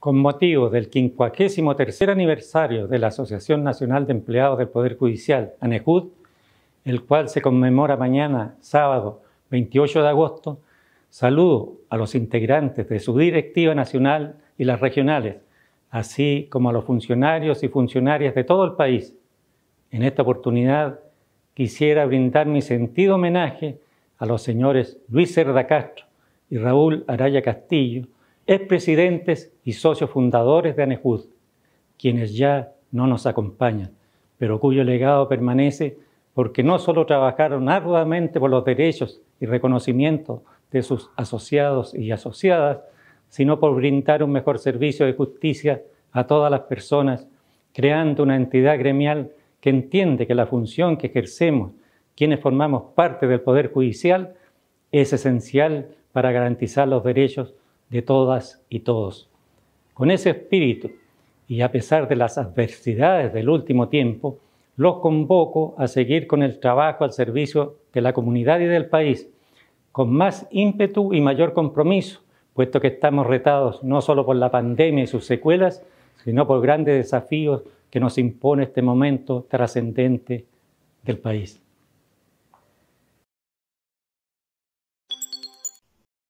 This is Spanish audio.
con motivo del 53 aniversario de la Asociación Nacional de Empleados del Poder Judicial, ANEJUD, el cual se conmemora mañana, sábado 28 de agosto, saludo a los integrantes de su directiva nacional y las regionales, así como a los funcionarios y funcionarias de todo el país. En esta oportunidad quisiera brindar mi sentido homenaje a los señores Luis Cerda Castro y Raúl Araya Castillo, expresidentes y socios fundadores de ANEJUD, quienes ya no nos acompañan, pero cuyo legado permanece porque no solo trabajaron arduamente por los derechos y reconocimiento de sus asociados y asociadas, sino por brindar un mejor servicio de justicia a todas las personas, creando una entidad gremial que entiende que la función que ejercemos quienes formamos parte del Poder Judicial es esencial para garantizar los derechos de todas y todos. Con ese espíritu, y a pesar de las adversidades del último tiempo, los convoco a seguir con el trabajo al servicio de la comunidad y del país, con más ímpetu y mayor compromiso, puesto que estamos retados no solo por la pandemia y sus secuelas, sino por grandes desafíos que nos impone este momento trascendente del país.